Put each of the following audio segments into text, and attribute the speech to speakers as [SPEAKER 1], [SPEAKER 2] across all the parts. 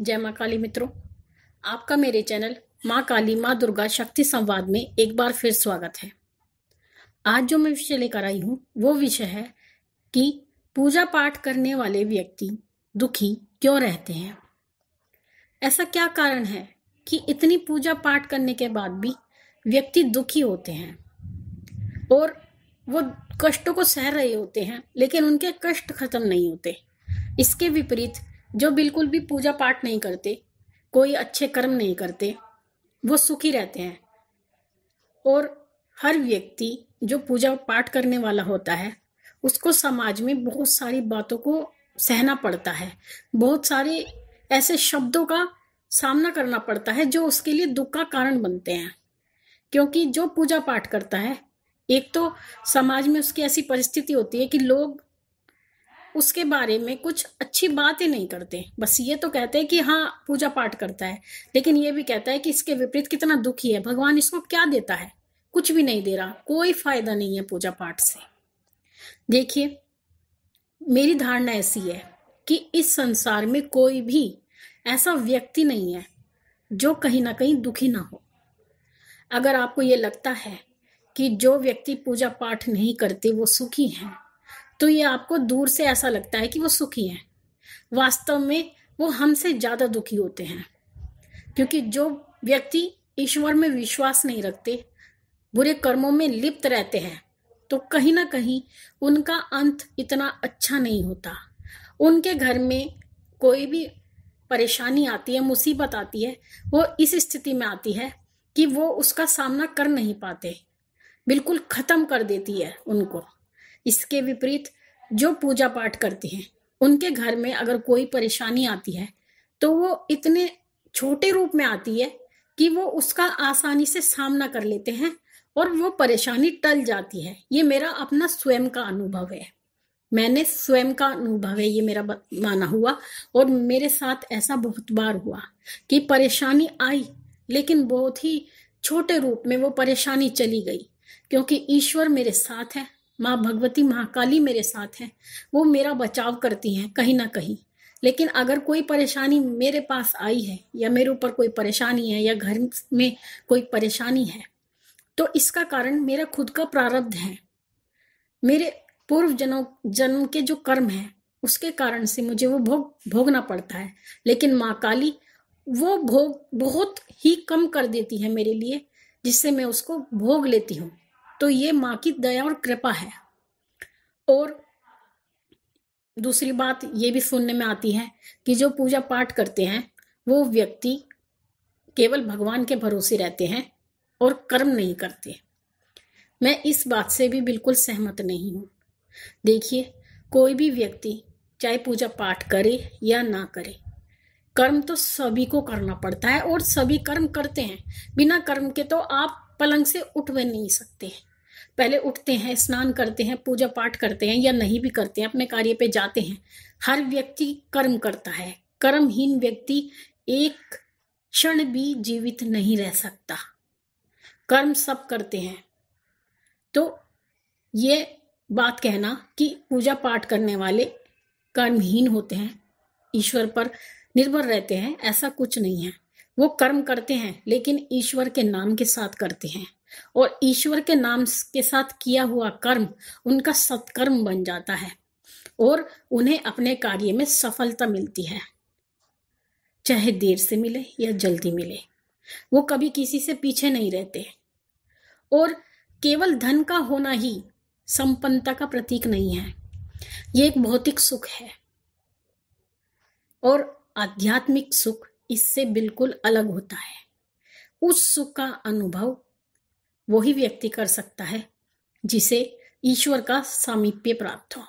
[SPEAKER 1] जय माँ काली मित्रों आपका मेरे चैनल माँ काली माँ दुर्गा शक्ति संवाद में एक बार फिर स्वागत है आज जो मैं विषय लेकर आई हूँ वो विषय है कि पूजा पाठ करने वाले व्यक्ति दुखी क्यों रहते हैं ऐसा क्या कारण है कि इतनी पूजा पाठ करने के बाद भी व्यक्ति दुखी होते हैं और वो कष्टों को सह रहे होते हैं लेकिन उनके कष्ट खत्म नहीं होते इसके विपरीत जो बिल्कुल भी पूजा पाठ नहीं करते कोई अच्छे कर्म नहीं करते वो सुखी रहते हैं और हर व्यक्ति जो पूजा पाठ करने वाला होता है उसको समाज में बहुत सारी बातों को सहना पड़ता है बहुत सारे ऐसे शब्दों का सामना करना पड़ता है जो उसके लिए दुख का कारण बनते हैं क्योंकि जो पूजा पाठ करता है एक तो समाज में उसकी ऐसी परिस्थिति होती है कि लोग उसके बारे में कुछ अच्छी बातें नहीं करते बस ये तो कहते हैं कि हाँ पूजा पाठ करता है लेकिन ये भी कहता है कि इसके विपरीत कितना दुखी है भगवान इसको क्या देता है कुछ भी नहीं दे रहा कोई फायदा नहीं है पूजा पाठ से देखिए मेरी धारणा ऐसी है कि इस संसार में कोई भी ऐसा व्यक्ति नहीं है जो कहीं ना कहीं दुखी ना हो अगर आपको ये लगता है कि जो व्यक्ति पूजा पाठ नहीं करते वो सुखी हैं तो ये आपको दूर से ऐसा लगता है कि वो सुखी हैं वास्तव में वो हमसे ज़्यादा दुखी होते हैं क्योंकि जो व्यक्ति ईश्वर में विश्वास नहीं रखते बुरे कर्मों में लिप्त रहते हैं तो कहीं ना कहीं उनका अंत इतना अच्छा नहीं होता उनके घर में कोई भी परेशानी आती है मुसीबत आती है वो इस स्थिति में आती है कि वो उसका सामना कर नहीं पाते बिल्कुल ख़त्म कर देती है उनको इसके विपरीत जो पूजा पाठ करते हैं उनके घर में अगर कोई परेशानी आती है तो वो इतने छोटे रूप में आती है कि वो उसका आसानी से सामना कर लेते हैं और वो परेशानी टल जाती है ये मेरा अपना स्वयं का अनुभव है मैंने स्वयं का अनुभव है ये मेरा माना हुआ और मेरे साथ ऐसा बहुत बार हुआ कि परेशानी आई लेकिन बहुत ही छोटे रूप में वो परेशानी चली गई क्योंकि ईश्वर मेरे साथ है माँ भगवती महाकाली मेरे साथ हैं वो मेरा बचाव करती हैं कहीं ना कहीं लेकिन अगर कोई परेशानी मेरे पास आई है या मेरे ऊपर कोई परेशानी है या घर में कोई परेशानी है तो इसका कारण मेरा खुद का प्रारब्ध है मेरे पूर्व जनों जन्म के जो कर्म है उसके कारण से मुझे वो भोग भोगना पड़ता है लेकिन माँ काली वो भोग बहुत ही कम कर देती है मेरे लिए जिससे मैं उसको भोग लेती हूँ तो ये माँ की दया और कृपा है और दूसरी बात ये भी सुनने में आती है कि जो पूजा पाठ करते हैं वो व्यक्ति केवल भगवान के भरोसे रहते हैं और कर्म नहीं करते मैं इस बात से भी बिल्कुल सहमत नहीं हूँ देखिए कोई भी व्यक्ति चाहे पूजा पाठ करे या ना करे कर्म तो सभी को करना पड़ता है और सभी कर्म करते हैं बिना कर्म के तो आप पलंग से उठ भी नहीं सकते हैं पहले उठते हैं स्नान करते हैं पूजा पाठ करते हैं या नहीं भी करते हैं अपने कार्य पे जाते हैं हर व्यक्ति कर्म करता है कर्महीन व्यक्ति एक क्षण भी जीवित नहीं रह सकता कर्म सब करते हैं तो ये बात कहना कि पूजा पाठ करने वाले कर्महीन होते हैं ईश्वर पर निर्भर रहते हैं ऐसा कुछ नहीं है वो कर्म करते हैं लेकिन ईश्वर के नाम के साथ करते हैं और ईश्वर के नाम के साथ किया हुआ कर्म उनका सत्कर्म बन जाता है और उन्हें अपने कार्य में सफलता मिलती है चाहे देर से मिले या जल्दी मिले वो कभी किसी से पीछे नहीं रहते और केवल धन का होना ही संपन्नता का प्रतीक नहीं है ये एक भौतिक सुख है और आध्यात्मिक सुख इससे बिल्कुल अलग होता है उस सुख का अनुभव वही व्यक्ति कर सकता है जिसे ईश्वर का सामीप्य प्राप्त हो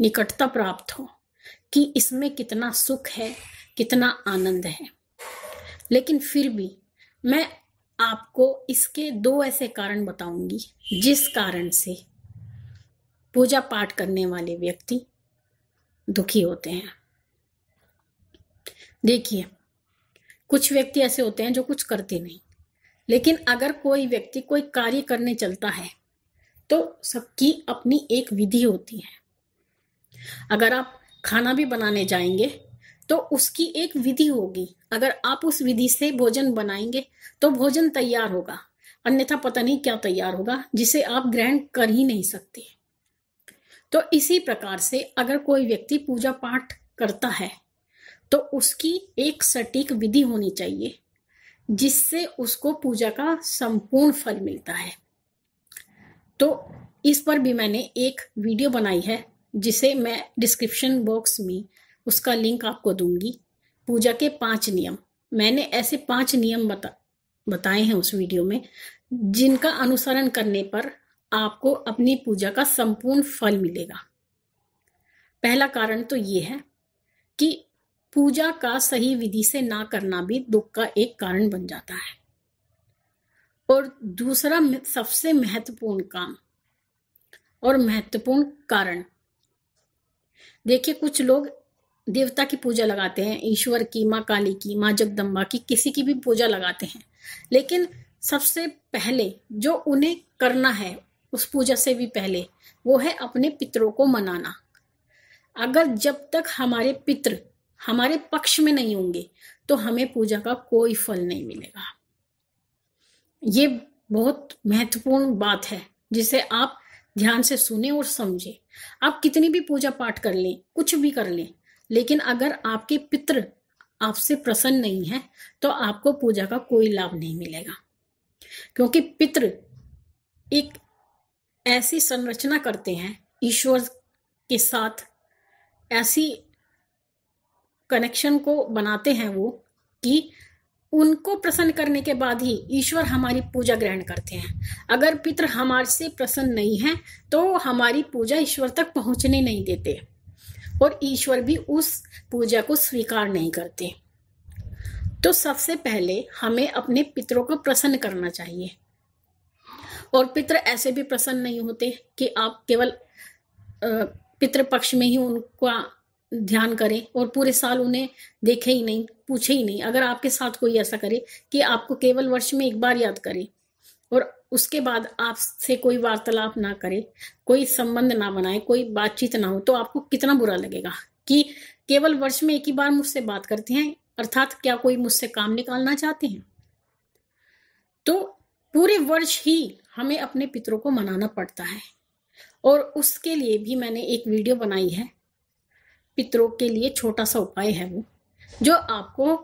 [SPEAKER 1] निकटता प्राप्त हो कि इसमें कितना सुख है कितना आनंद है लेकिन फिर भी मैं आपको इसके दो ऐसे कारण बताऊंगी जिस कारण से पूजा पाठ करने वाले व्यक्ति दुखी होते हैं देखिए कुछ व्यक्ति ऐसे होते हैं जो कुछ करते नहीं लेकिन अगर कोई व्यक्ति कोई कार्य करने चलता है तो सबकी अपनी एक विधि होती है अगर आप खाना भी बनाने जाएंगे तो उसकी एक विधि होगी अगर आप उस विधि से भोजन बनाएंगे तो भोजन तैयार होगा अन्यथा पता नहीं क्या तैयार होगा जिसे आप ग्रहण कर ही नहीं सकते तो इसी प्रकार से अगर कोई व्यक्ति पूजा पाठ करता है तो उसकी एक सटीक विधि होनी चाहिए जिससे उसको पूजा का संपूर्ण फल मिलता है तो इस पर भी मैंने एक वीडियो बनाई है जिसे मैं डिस्क्रिप्शन बॉक्स में उसका लिंक आपको दूंगी पूजा के पांच नियम मैंने ऐसे पांच नियम बता बताए हैं उस वीडियो में जिनका अनुसरण करने पर आपको अपनी पूजा का संपूर्ण फल मिलेगा पहला कारण तो ये है कि पूजा का सही विधि से ना करना भी दुख का एक कारण बन जाता है और दूसरा सबसे महत्वपूर्ण काम और महत्वपूर्ण कारण देखिए कुछ लोग देवता की पूजा लगाते हैं ईश्वर की माँ काली की माँ जगदम्बा की किसी की भी पूजा लगाते हैं लेकिन सबसे पहले जो उन्हें करना है उस पूजा से भी पहले वो है अपने पितरों को मनाना अगर जब तक हमारे पित्र हमारे पक्ष में नहीं होंगे तो हमें पूजा का कोई फल नहीं मिलेगा ये बहुत महत्वपूर्ण बात है जिसे आप ध्यान से सुने और समझे आप कितनी भी पूजा पाठ कर लें कुछ भी कर लें लेकिन अगर आपके पितृ आपसे प्रसन्न नहीं है तो आपको पूजा का कोई लाभ नहीं मिलेगा क्योंकि पितृ एक ऐसी संरचना करते हैं ईश्वर के साथ ऐसी कनेक्शन को बनाते हैं वो कि उनको प्रसन्न करने के बाद ही ईश्वर हमारी पूजा ग्रहण करते हैं अगर पितर हमारे से प्रसन्न नहीं है तो हमारी पूजा ईश्वर तक पहुंचने नहीं देते और ईश्वर भी उस पूजा को स्वीकार नहीं करते तो सबसे पहले हमें अपने पितरों को प्रसन्न करना चाहिए और पितर ऐसे भी प्रसन्न नहीं होते कि आप केवल पितृ पक्ष में ही उनका ध्यान करें और पूरे साल उन्हें देखे ही नहीं पूछे ही नहीं अगर आपके साथ कोई ऐसा करे कि आपको केवल वर्ष में एक बार याद करे और उसके बाद आपसे कोई वार्तालाप ना करे कोई संबंध ना बनाए कोई बातचीत ना हो तो आपको कितना बुरा लगेगा कि केवल वर्ष में एक ही बार मुझसे बात करते हैं अर्थात क्या कोई मुझसे काम निकालना चाहते हैं तो पूरे वर्ष ही हमें अपने पितरों को मनाना पड़ता है और उसके लिए भी मैंने एक वीडियो बनाई है पितरों के लिए छोटा सा उपाय है वो जो आपको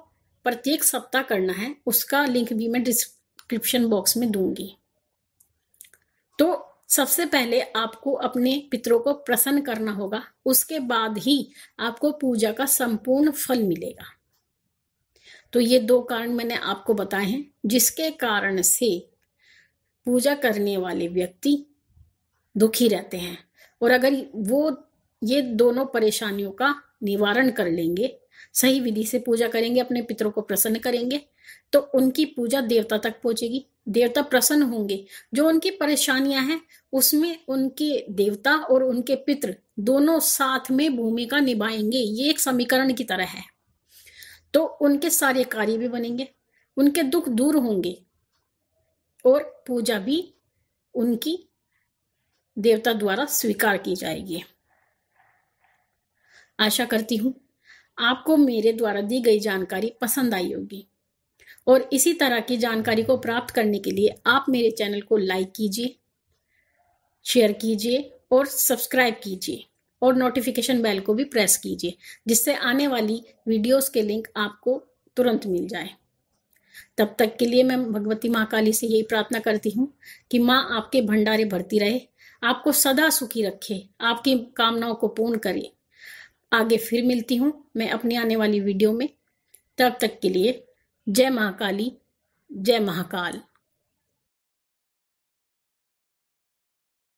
[SPEAKER 1] प्रत्येक सप्ताह करना है उसका लिंक भी मैं डिस्क्रिप्शन बॉक्स में दूंगी तो सबसे पहले आपको अपने पितरों को प्रसन्न करना होगा उसके बाद ही आपको पूजा का संपूर्ण फल मिलेगा तो ये दो कारण मैंने आपको बताए हैं जिसके कारण से पूजा करने वाले व्यक्ति दुखी रहते हैं और अगर वो ये दोनों परेशानियों का निवारण कर लेंगे सही विधि से पूजा करेंगे अपने पितरों को प्रसन्न करेंगे तो उनकी पूजा देवता तक पहुंचेगी देवता प्रसन्न होंगे जो उनकी परेशानियां हैं उसमें उनके देवता और उनके पितर दोनों साथ में भूमिका निभाएंगे ये एक समीकरण की तरह है तो उनके सारे कार्य भी बनेंगे उनके दुख दूर होंगे और पूजा भी उनकी देवता द्वारा स्वीकार की जाएगी आशा करती हूँ आपको मेरे द्वारा दी गई जानकारी पसंद आई होगी और इसी तरह की जानकारी को प्राप्त करने के लिए आप मेरे चैनल को लाइक कीजिए शेयर कीजिए और सब्सक्राइब कीजिए और नोटिफिकेशन बेल को भी प्रेस कीजिए जिससे आने वाली वीडियोस के लिंक आपको तुरंत मिल जाए तब तक के लिए मैं भगवती माँ काली से यही प्रार्थना करती हूँ कि माँ आपके भंडारे भरती रहे आपको सदा सुखी रखे आपकी कामनाओं को पूर्ण करे आगे फिर मिलती हूँ मैं अपनी आने वाली वीडियो में तब तक के लिए जय महाकाली जय महाकाल